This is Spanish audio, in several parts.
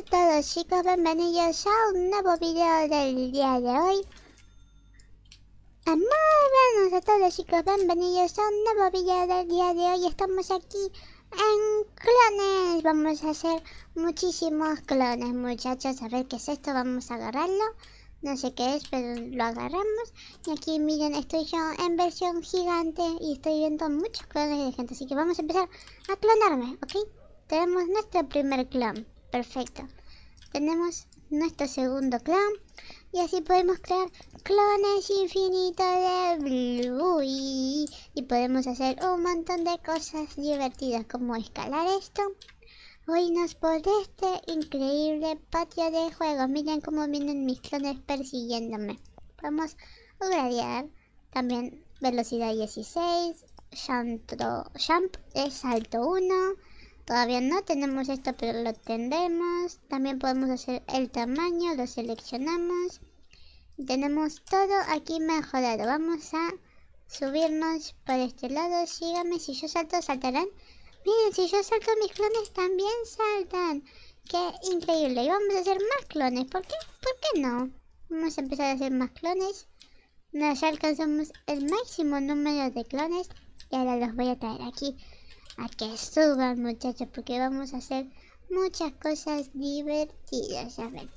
a todos chicos, bienvenidos a un nuevo video del día de hoy Muy a todos chicos, bienvenidos a un nuevo video del día de hoy Estamos aquí en clones Vamos a hacer muchísimos clones muchachos A ver qué es esto, vamos a agarrarlo No sé qué es, pero lo agarramos Y aquí miren, estoy yo en versión gigante Y estoy viendo muchos clones de gente Así que vamos a empezar a clonarme, ¿ok? Tenemos nuestro primer clon Perfecto. Tenemos nuestro segundo clon. Y así podemos crear clones infinitos de Bluey. Y podemos hacer un montón de cosas divertidas como escalar esto. nos por este increíble patio de juegos. Miren cómo vienen mis clones persiguiéndome. Podemos gradear también velocidad 16. Jump, jump es salto 1. Todavía no tenemos esto, pero lo tendremos. También podemos hacer el tamaño, lo seleccionamos. Tenemos todo aquí mejorado. Vamos a subirnos por este lado. Sígame, si yo salto, saltarán. Miren, si yo salto, mis clones también saltan. ¡Qué increíble! Y vamos a hacer más clones. ¿Por qué? ¿Por qué no? Vamos a empezar a hacer más clones. Nos alcanzamos el máximo número de clones. Y ahora los voy a traer aquí. A que suban muchachos porque vamos a hacer muchas cosas divertidas. A ver,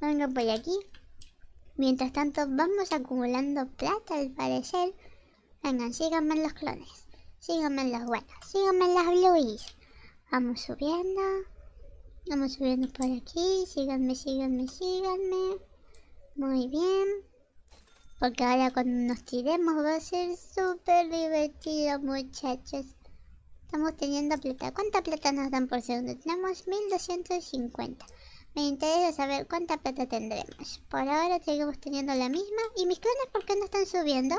vengan por aquí. Mientras tanto vamos acumulando plata al parecer. Vengan, síganme en los clones. Síganme en los buenos. Síganme en las blues. Vamos subiendo. Vamos subiendo por aquí. Síganme, síganme, síganme. Muy bien. Porque ahora cuando nos tiremos va a ser súper divertido muchachos. Estamos teniendo plata. ¿Cuánta plata nos dan por segundo? Tenemos 1250. Me interesa saber cuánta plata tendremos. Por ahora seguimos teniendo la misma. ¿Y mis clones por qué no están subiendo?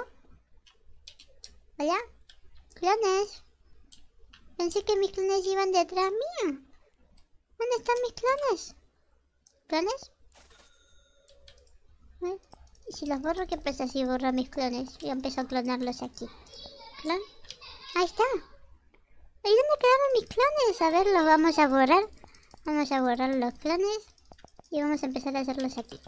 vaya ¿Clones? Pensé que mis clones iban detrás mía. ¿Dónde están mis clones? ¿Clones? ¿Y si los borro, ¿qué pasa si borro mis clones? Yo empiezo a clonarlos aquí. Ahí está dónde quedaron mis clones? A ver, los vamos a borrar. Vamos a borrar los clones. Y vamos a empezar a hacerlos aquí.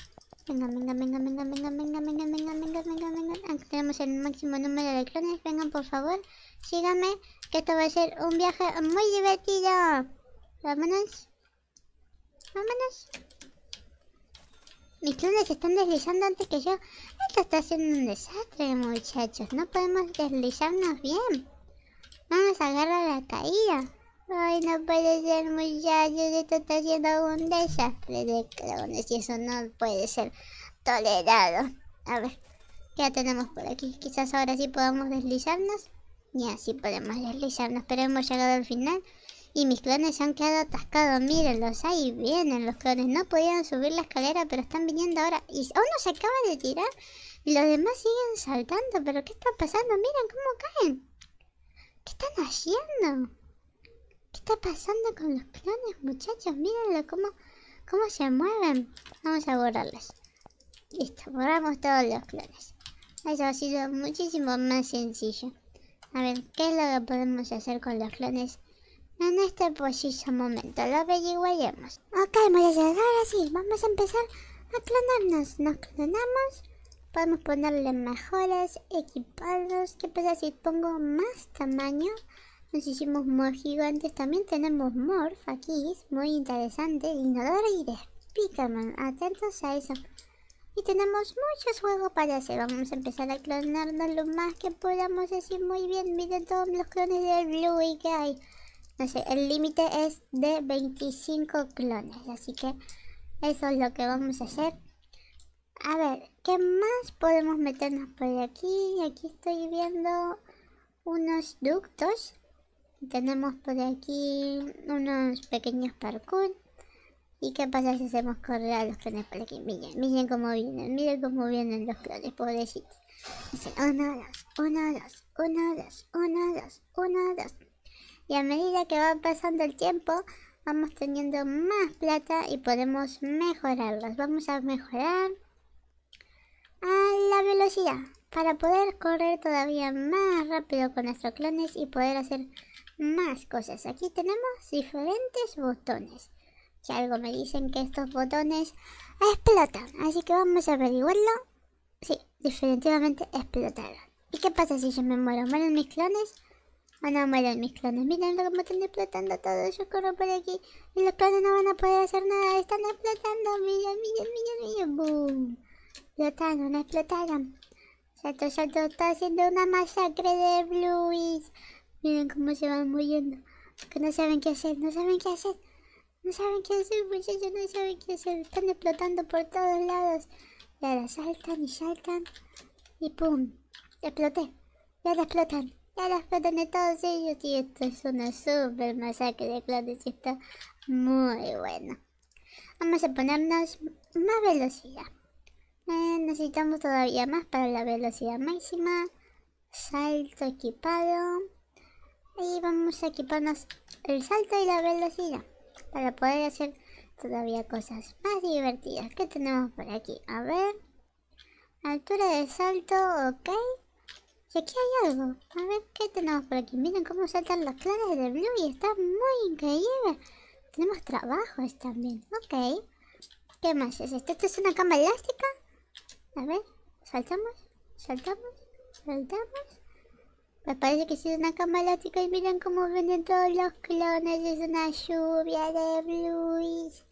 Venga, venga, venga, venga, venga, venga, venga, venga, venga, venga, Aunque ah, tenemos el máximo número de clones, vengan por favor. Síganme, que esto va a ser un viaje muy divertido. Vámonos. Vámonos. Mis clones se están deslizando antes que yo. Esto está siendo un desastre, muchachos. No podemos deslizarnos bien. Vamos a agarrar la caída. Ay, no puede ser, muchachos. Esto está siendo un desastre de clones y eso no puede ser tolerado. A ver, ¿qué tenemos por aquí? Quizás ahora sí podamos deslizarnos. Ya así podemos deslizarnos, pero hemos llegado al final. Y mis clones se han quedado atascados, mírenlos, ahí vienen los clones. No podían subir la escalera, pero están viniendo ahora. Y uno oh, se acaba de tirar y los demás siguen saltando. ¿Pero qué está pasando? Miren cómo caen. ¿Qué están haciendo? ¿Qué está pasando con los clones, muchachos? Mírenlo cómo, cómo se mueven. Vamos a borrarlos. Listo, borramos todos los clones. Eso ha sido muchísimo más sencillo. A ver, ¿qué es lo que podemos hacer con los clones en este preciso momento? Lo averiguaremos. Ok, muchachos, ahora sí, vamos a empezar a clonarnos. Nos clonamos podemos ponerle mejores equipados. ¿Qué pasa si pongo más tamaño? Nos hicimos más gigantes. También tenemos morph aquí. muy interesante. Inodoro y de Pickerman. Atentos a eso. Y tenemos muchos juegos para hacer. Vamos a empezar a clonarnos lo más que podamos. Así muy bien. Miren todos los clones de Bluey que hay. No sé, el límite es de 25 clones. Así que eso es lo que vamos a hacer a ver, ¿qué más podemos meternos por aquí? Aquí estoy viendo unos ductos. Tenemos por aquí unos pequeños parkour. ¿Y qué pasa si hacemos correr a los clones por aquí? Miren, miren cómo vienen, miren cómo vienen los clones, pobrecitos. uno, dos, uno, dos, uno, dos, uno, dos, uno, dos. Y a medida que va pasando el tiempo, vamos teniendo más plata y podemos mejorarlos. Vamos a mejorar a la velocidad para poder correr todavía más rápido con nuestros clones y poder hacer más cosas. Aquí tenemos diferentes botones. Si algo me dicen que estos botones explotan, así que vamos a averiguarlo. Sí, definitivamente explotaron. ¿Y qué pasa si yo me muero? ¿Mueren mis clones? O no mueren mis clones. Miren cómo están explotando todos. Yo corro por aquí y los clones no van a poder hacer nada. Están explotando. Miren, miren, miren, miren. ¡Boom! explotaron, explotaron. Santo, salto, está haciendo una masacre de Blues. Miren cómo se van muriendo. Porque no saben qué hacer, no saben qué hacer. No saben qué hacer, muchachos, pues no saben qué hacer. Están explotando por todos lados. Y ahora saltan y saltan. Y pum, exploté. Ya la explotan. ya la explotan de todos ellos. Y esto es una super masacre de clones. Y está muy bueno. Vamos a ponernos más velocidad. Eh, necesitamos todavía más para la velocidad máxima. Salto equipado. Y vamos a equiparnos el salto y la velocidad. Para poder hacer todavía cosas más divertidas. ¿Qué tenemos por aquí? A ver. Altura de salto, ok. Y aquí hay algo. A ver qué tenemos por aquí. Miren cómo saltan las claras de Blue y está muy increíble. Tenemos trabajos también. Ok. ¿Qué más es esto? ¿Esto es una cama elástica? A ver, saltamos, saltamos, saltamos. Me parece que es una cama elástica y miren cómo vienen todos los clones. Es una lluvia de blues.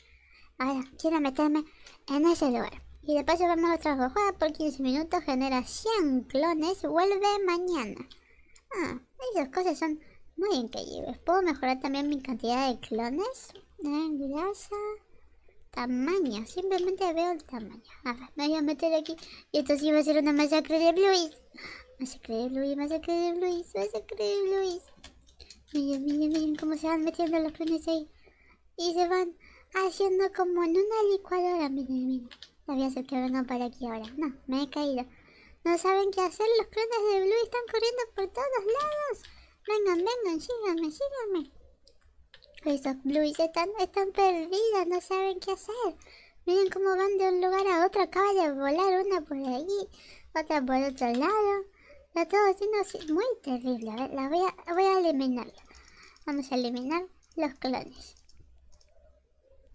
Ahora, quiero meterme en ese lugar. Y de paso vamos a otra jugada por 15 minutos. Genera 100 clones. Vuelve mañana. Ah, esas cosas son muy increíbles. Puedo mejorar también mi cantidad de clones. gracias grasa tamaño. Simplemente veo el tamaño. A ver, me voy a meter aquí. Y esto sí va a ser una masacre de Luis. Masacre de Luis, masacre de Luis, masacre de Luis. Miren, miren, miren cómo se van metiendo los clones ahí. Y se van haciendo como en una licuadora. Miren, miren. La voy a hacer que no para aquí ahora. No, me he caído. No saben qué hacer. Los clones de Blue están corriendo por todos lados. Vengan, vengan, síganme, síganme. Esos blues están, están perdidos, no saben qué hacer. Miren cómo van de un lugar a otro, acaba de volar una por allí, otra por otro lado. Está todo haciendo muy terrible. A ver, la voy a, voy a eliminarla. Vamos a eliminar los clones.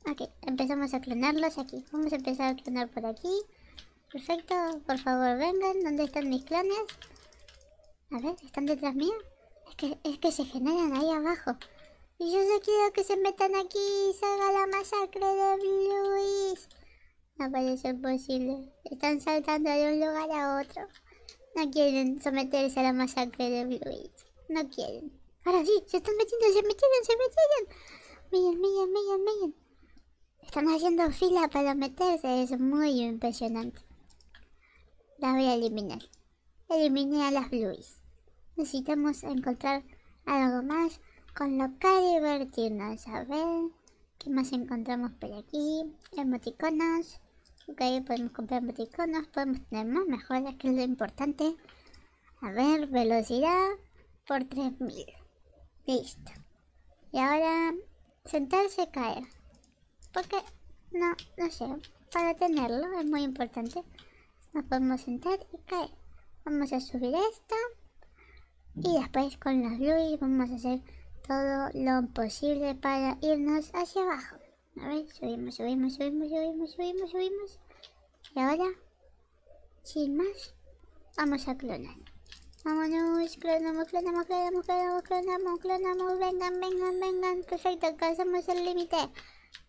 Ok, empezamos a clonarlos aquí. Vamos a empezar a clonar por aquí. Perfecto, por favor vengan. ¿Dónde están mis clones? A ver, ¿están detrás mío? Es que, es que se generan ahí abajo. Y yo no quiero que se metan aquí salga la masacre de Luis. No parece posible. Están saltando de un lugar a otro. No quieren someterse a la masacre de Luis. No quieren. Ahora sí, se están metiendo, se metieron, se metieron. Miren, miren, miren, miren. Están haciendo fila para meterse. Es muy impresionante. La voy a eliminar. Eliminé a las Blues. Necesitamos encontrar algo más con lo que divertirnos. A ver, ¿qué más encontramos por aquí? Emoticonos. Ok, podemos comprar emoticonos, podemos tener más mejoras, que es lo importante. A ver, velocidad por 3000. Listo. Y ahora, sentarse caer. Porque, no, no sé, para tenerlo es muy importante. Nos podemos sentar y caer. Vamos a subir esto. Y después con los luis vamos a hacer todo lo posible para irnos hacia abajo. A ver, subimos, subimos, subimos, subimos, subimos, subimos. Y ahora, sin más, vamos a clonar. Vámonos, clonamos, clonamos, clonamos, clonamos, clonamos, clonamos, vengan, vengan, vengan. Perfecto, alcanzamos el límite.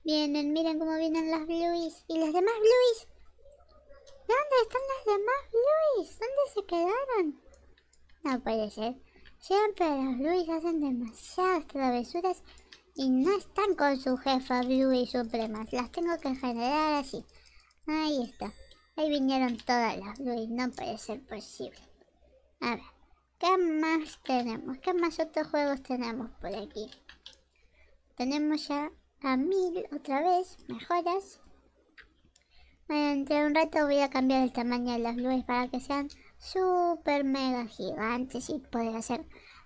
Vienen, miren cómo vienen las blueys. ¿Y las demás blueys? ¿Dónde están las demás blueys? ¿Dónde se quedaron? No puede ser. Siempre las Blues hacen demasiadas travesuras y no están con su jefa Blue y Supremas. Las tengo que generar así. Ahí está. Ahí vinieron todas las Blue no puede ser posible. A ver, ¿qué más tenemos? ¿Qué más otros juegos tenemos por aquí? Tenemos ya a mil otra vez, mejoras. Bueno, entre un rato voy a cambiar el tamaño de las Blues para que sean super mega gigantes y poder hacer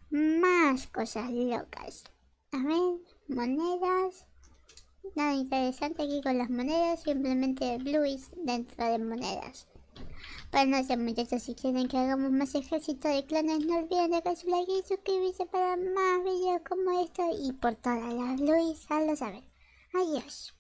más cosas locas. A ver, monedas. Nada interesante aquí con las monedas, simplemente blues dentro de monedas. para no sé muchachos, si quieren que hagamos más ejército de clones, no olviden dejar su like y suscribirse para más videos como estos y por todas las blues, hazlo saber. Adiós.